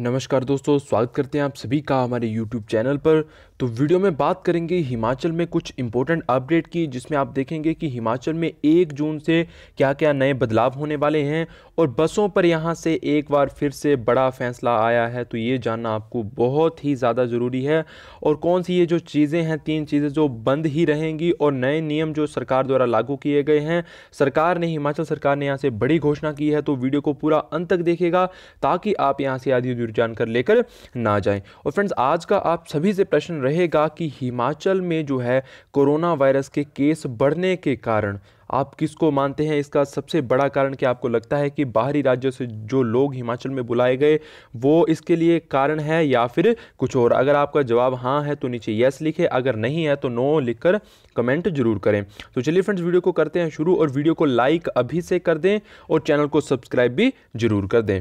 नमस्कार दोस्तों स्वागत करते हैं आप सभी का हमारे YouTube चैनल पर तो वीडियो में बात करेंगे हिमाचल में कुछ इंपॉर्टेंट अपडेट की जिसमें आप देखेंगे कि हिमाचल में एक जून से क्या क्या नए बदलाव होने वाले हैं और बसों पर यहाँ से एक बार फिर से बड़ा फैसला आया है तो ये जानना आपको बहुत ही ज़्यादा ज़रूरी है और कौन सी ये जो चीज़ें हैं तीन चीज़ें जो बंद ही रहेंगी और नए नियम जो सरकार द्वारा लागू किए गए हैं सरकार ने हिमाचल सरकार ने यहाँ से बड़ी घोषणा की है तो वीडियो को पूरा अंत तक देखेगा ताकि आप यहाँ से आधी दूर जानकर लेकर ना जाएँ और फ्रेंड्स आज का आप सभी से प्रश्न रहेगा कि हिमाचल में जो है कोरोना वायरस के केस बढ़ने के कारण आप किसको मानते हैं इसका सबसे बड़ा कारण क्या आपको लगता है कि बाहरी राज्यों से जो लोग हिमाचल में बुलाए गए वो इसके लिए कारण है या फिर कुछ और अगर आपका जवाब हाँ है तो नीचे यस लिखें अगर नहीं है तो नो लिखकर कमेंट जरूर करें तो चलिए फ्रेंड्स वीडियो को करते हैं शुरू और वीडियो को लाइक अभी से कर दें और चैनल को सब्सक्राइब भी जरूर कर दें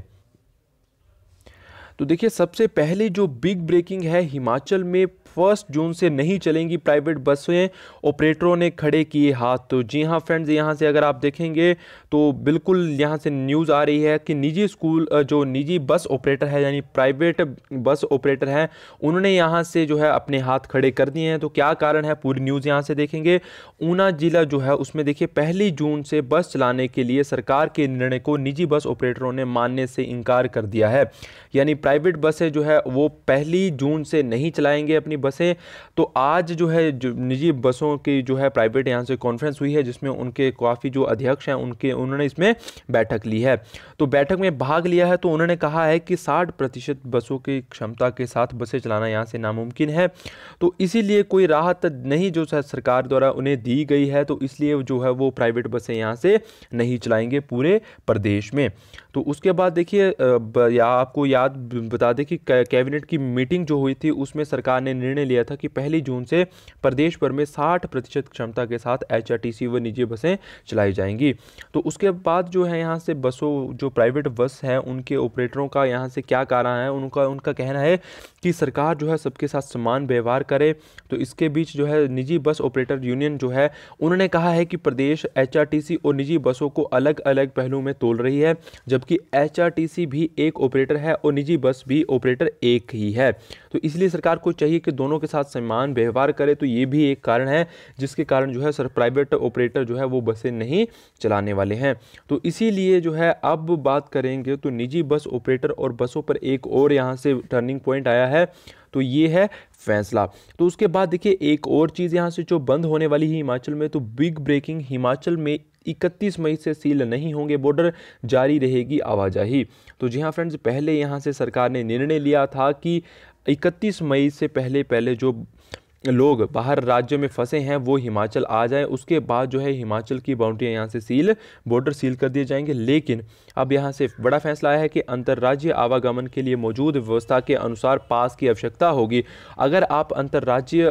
तो देखिए सबसे पहले जो बिग ब्रेकिंग है हिमाचल में फर्स्ट जून से नहीं चलेंगी प्राइवेट बसें ऑपरेटरों ने खड़े किए हाथ तो जी हाँ फ्रेंड्स यहाँ से अगर आप देखेंगे तो बिल्कुल यहाँ से न्यूज़ आ रही है कि निजी स्कूल जो निजी बस ऑपरेटर है यानी प्राइवेट बस ऑपरेटर हैं उन्होंने यहाँ से जो है अपने हाथ खड़े कर दिए हैं तो क्या कारण है पूरी न्यूज़ यहाँ से देखेंगे ऊना जिला जो है उसमें देखिए पहली जून से बस चलाने के लिए सरकार के निर्णय को निजी बस ऑपरेटरों ने मानने से इनकार कर दिया है यानी प्राइवेट बसें जो है वो पहली जून से नहीं चलाएंगे अपनी बसें तो आज जो है जो निजी बसों की जो है प्राइवेट यहाँ से कॉन्फ्रेंस हुई है जिसमें उनके काफ़ी जो अध्यक्ष हैं उनके उन्होंने इसमें बैठक ली है तो बैठक में भाग लिया है तो उन्होंने कहा है कि साठ बसों की क्षमता के साथ बसें चलाना यहाँ से नामुमकिन है तो इसीलिए कोई राहत नहीं जो सरकार द्वारा उन्हें दी गई है तो इसलिए जो है वो प्राइवेट बसें यहाँ से नहीं चलाएंगे पूरे प्रदेश में तो उसके बाद देखिए या आपको याद बता दें कि कैबिनेट की मीटिंग जो हुई थी उसमें सरकार ने निर्णय लिया था कि पहली जून से प्रदेश भर में साठ प्रतिशत क्षमता के साथ एच व निजी बसें चलाई जाएंगी तो उसके बाद जो है यहाँ से बसों जो प्राइवेट बस हैं उनके ऑपरेटरों का यहाँ से क्या कारण है उनका उनका कहना है कि सरकार जो है सबके साथ समान व्यवहार करे तो इसके बीच जो है निजी बस ऑपरेटर यूनियन जो है उन्होंने कहा है कि प्रदेश एच और निजी बसों को अलग अलग पहलू में तोल रही है जबकि एच भी एक ऑपरेटर है और निजी बस भी ऑपरेटर एक ही है तो इसलिए सरकार को चाहिए कि दोनों के साथ समान व्यवहार करे तो ये भी एक कारण है जिसके कारण जो है सर प्राइवेट ऑपरेटर जो है वो बसें नहीं चलाने वाले हैं तो इसीलिए जो है अब बात करेंगे तो निजी बस ऑपरेटर और बसों पर एक और यहाँ से टर्निंग पॉइंट आया है तो ये है फैसला तो उसके बाद देखिए एक और चीज़ यहाँ से जो बंद होने वाली है हिमाचल में तो बिग ब्रेकिंग हिमाचल में 31 मई से सील नहीं होंगे बॉर्डर जारी रहेगी आवाजाही तो जी हाँ फ्रेंड्स पहले यहाँ से सरकार ने निर्णय लिया था कि इकतीस मई से पहले पहले जो लोग बाहर राज्य में फंसे हैं वो हिमाचल आ जाए उसके बाद जो है हिमाचल की बाउंड्रियाँ यहाँ से सील बॉर्डर सील कर दिए जाएंगे लेकिन अब यहाँ से बड़ा फैसला आया है कि अंतर्राज्यीय आवागमन के लिए मौजूद व्यवस्था के अनुसार पास की आवश्यकता होगी अगर आप अंतर्राज्यीय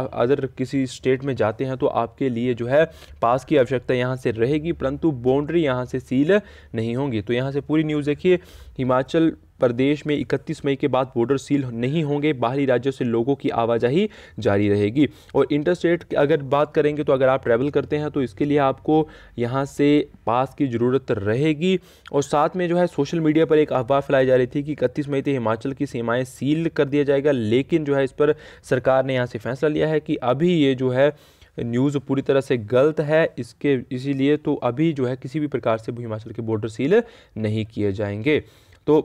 अदर किसी स्टेट में जाते हैं तो आपके लिए जो है पास की आवश्यकता यहाँ से रहेगी परंतु बाउंड्री यहाँ से सील नहीं होंगी तो यहाँ से पूरी न्यूज़ देखिए हिमाचल प्रदेश में 31 मई के बाद बॉर्डर सील नहीं होंगे बाहरी राज्यों से लोगों की आवाजाही जारी रहेगी और इंटरस्टेट अगर बात करेंगे तो अगर आप ट्रैवल करते हैं तो इसके लिए आपको यहाँ से पास की ज़रूरत रहेगी और साथ में जो है सोशल मीडिया पर एक अफवाह फैलाई जा रही थी कि इकतीस मई तक हिमाचल की सीमाएँ सील कर दिया जाएगा लेकिन जो है इस पर सरकार ने यहाँ से फैसला लिया है कि अभी ये जो है न्यूज़ पूरी तरह से गलत है इसके इसीलिए तो अभी जो है किसी भी प्रकार से हिमाचल के बॉर्डर सील नहीं किए जाएंगे तो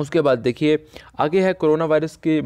उसके बाद देखिए आगे है कोरोना वायरस के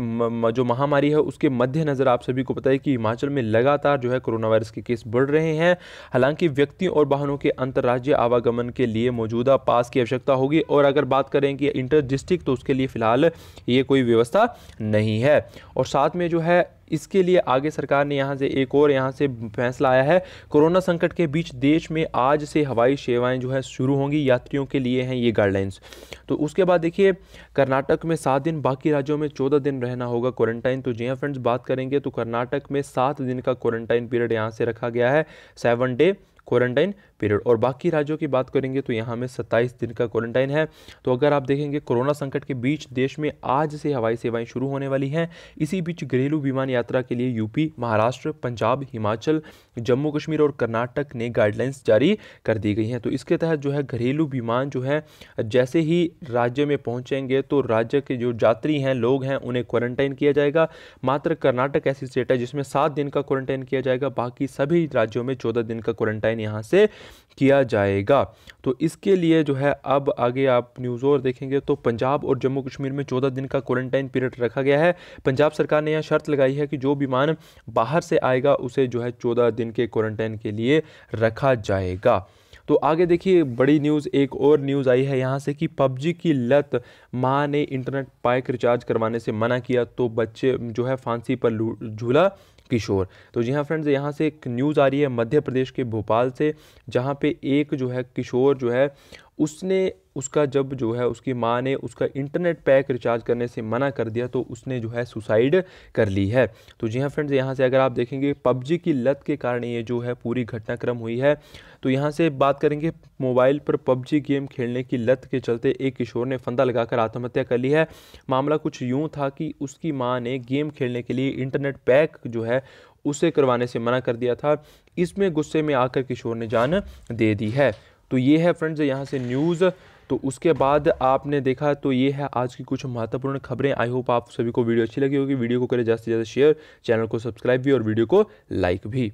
जो महामारी है उसके मद्देनज़र आप सभी को पता है कि हिमाचल में लगातार जो है कोरोना वायरस के केस बढ़ रहे हैं हालांकि व्यक्तियों और वाहनों के अंतर्राज्यीय आवागमन के लिए मौजूदा पास की आवश्यकता होगी और अगर बात करें कि इंटर डिस्ट्रिक्ट तो उसके लिए फ़िलहाल ये कोई व्यवस्था नहीं है और साथ में जो है इसके लिए आगे सरकार ने यहाँ से एक और यहाँ से फैसला आया है कोरोना संकट के बीच देश में आज से हवाई सेवाएं जो है शुरू होंगी यात्रियों के लिए हैं ये गाइडलाइंस तो उसके बाद देखिए कर्नाटक में सात दिन बाकी राज्यों में चौदह दिन रहना होगा क्वारंटाइन तो जी हाँ फ्रेंड्स बात करेंगे तो कर्नाटक में सात दिन का क्वारंटाइन पीरियड यहाँ से रखा गया है सेवन डे क्वारंटाइन पीरियड और बाकी राज्यों की बात करेंगे तो यहाँ में सत्ताईस दिन का क्वारंटाइन है तो अगर आप देखेंगे कोरोना संकट के बीच देश में आज से हवाई सेवाएं शुरू होने वाली हैं इसी बीच घरेलू विमान यात्रा के लिए यूपी महाराष्ट्र पंजाब हिमाचल जम्मू कश्मीर और कर्नाटक ने गाइडलाइंस जारी कर दी गई हैं तो इसके तहत जो है घरेलू विमान जो है जैसे ही राज्य में पहुंचेंगे तो राज्य के जो यात्री हैं लोग हैं उन्हें क्वारंटाइन किया जाएगा मात्र कर्नाटक ऐसी स्टेट है जिसमें सात दिन का क्वारंटाइन किया जाएगा बाकी सभी राज्यों में चौदह दिन का क्वारंटाइन साइन यहाँ से किया जाएगा तो इसके लिए जो है अब आगे आप न्यूज़ और देखेंगे तो पंजाब और जम्मू कश्मीर में चौदह दिन का क्वारंटाइन पीरियड रखा गया है पंजाब सरकार ने यह शर्त लगाई है कि जो विमान बाहर से आएगा उसे जो है चौदह दिन के क्वारंटाइन के लिए रखा जाएगा तो आगे देखिए बड़ी न्यूज़ एक और न्यूज़ आई है यहाँ से कि पबजी की लत माँ ने इंटरनेट पैक रिचार्ज करवाने से मना किया तो बच्चे जो है फांसी पर झूला किशोर तो जी हाँ फ्रेंड्स यहाँ से एक न्यूज़ आ रही है मध्य प्रदेश के भोपाल से जहाँ पे एक जो है किशोर जो है उसने उसका जब जो है उसकी माँ ने उसका इंटरनेट पैक रिचार्ज करने से मना कर दिया तो उसने जो है सुसाइड कर ली है तो जी हाँ फ्रेंड्स यहाँ से अगर आप देखेंगे पबजी की लत के कारण ये जो है पूरी घटनाक्रम हुई है तो यहाँ से बात करेंगे मोबाइल पर पबजी गेम खेलने की लत के चलते एक किशोर ने फंदा लगाकर आत्महत्या कर ली है मामला कुछ यूँ था कि उसकी माँ ने गेम खेलने के लिए इंटरनेट पैक जो है उसे करवाने से मना कर दिया था इसमें गुस्से में आकर किशोर ने जान दे दी है तो ये है फ्रेंड्स यहाँ से न्यूज़ तो उसके बाद आपने देखा तो ये है आज की कुछ महत्वपूर्ण खबरें आई होप आप सभी को वीडियो अच्छी लगी होगी वीडियो को करें ज़्यादा से ज़्यादा शेयर चैनल को सब्सक्राइब भी और वीडियो को लाइक भी